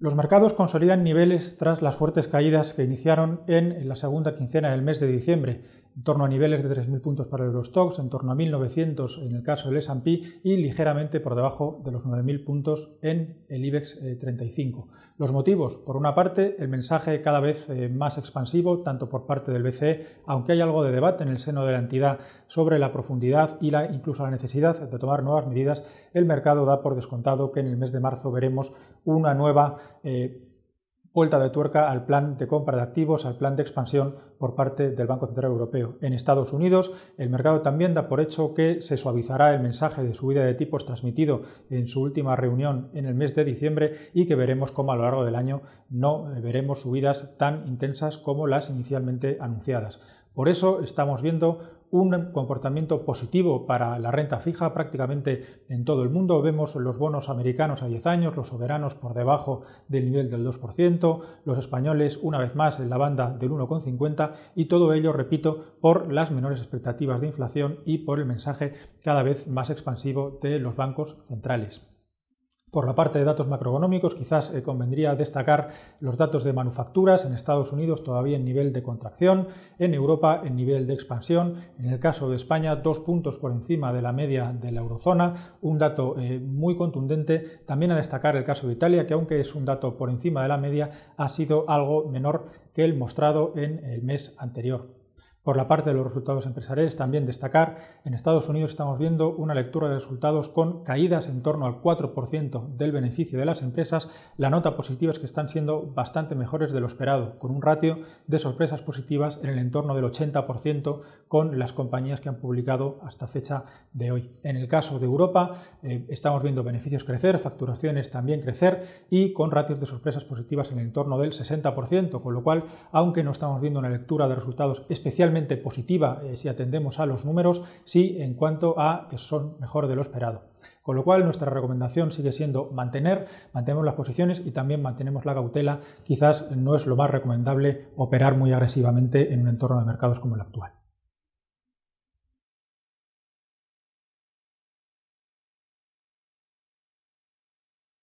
Los mercados consolidan niveles tras las fuertes caídas que iniciaron en la segunda quincena del mes de diciembre en torno a niveles de 3.000 puntos para el Eurostox, en torno a 1.900 en el caso del S&P y ligeramente por debajo de los 9.000 puntos en el IBEX 35. Eh, los motivos, por una parte, el mensaje cada vez eh, más expansivo, tanto por parte del BCE, aunque hay algo de debate en el seno de la entidad sobre la profundidad y la, incluso la necesidad de tomar nuevas medidas, el mercado da por descontado que en el mes de marzo veremos una nueva... Eh, vuelta de tuerca al plan de compra de activos, al plan de expansión por parte del Banco Central Europeo. En Estados Unidos, el mercado también da por hecho que se suavizará el mensaje de subida de tipos transmitido en su última reunión en el mes de diciembre y que veremos cómo a lo largo del año no veremos subidas tan intensas como las inicialmente anunciadas. Por eso estamos viendo un comportamiento positivo para la renta fija prácticamente en todo el mundo. Vemos los bonos americanos a 10 años, los soberanos por debajo del nivel del 2%, los españoles una vez más en la banda del 1,50 y todo ello, repito, por las menores expectativas de inflación y por el mensaje cada vez más expansivo de los bancos centrales. Por la parte de datos macroeconómicos, quizás eh, convendría destacar los datos de manufacturas en Estados Unidos todavía en nivel de contracción, en Europa en nivel de expansión, en el caso de España dos puntos por encima de la media de la eurozona, un dato eh, muy contundente. También a destacar el caso de Italia, que aunque es un dato por encima de la media, ha sido algo menor que el mostrado en el mes anterior. Por la parte de los resultados empresariales, también destacar, en Estados Unidos estamos viendo una lectura de resultados con caídas en torno al 4% del beneficio de las empresas. La nota positiva es que están siendo bastante mejores de lo esperado, con un ratio de sorpresas positivas en el entorno del 80% con las compañías que han publicado hasta fecha de hoy. En el caso de Europa, eh, estamos viendo beneficios crecer, facturaciones también crecer y con ratios de sorpresas positivas en el entorno del 60%, con lo cual, aunque no estamos viendo una lectura de resultados especialmente positiva eh, si atendemos a los números, sí en cuanto a que son mejor de lo esperado. Con lo cual nuestra recomendación sigue siendo mantener, mantenemos las posiciones y también mantenemos la cautela. Quizás no es lo más recomendable operar muy agresivamente en un entorno de mercados como el actual.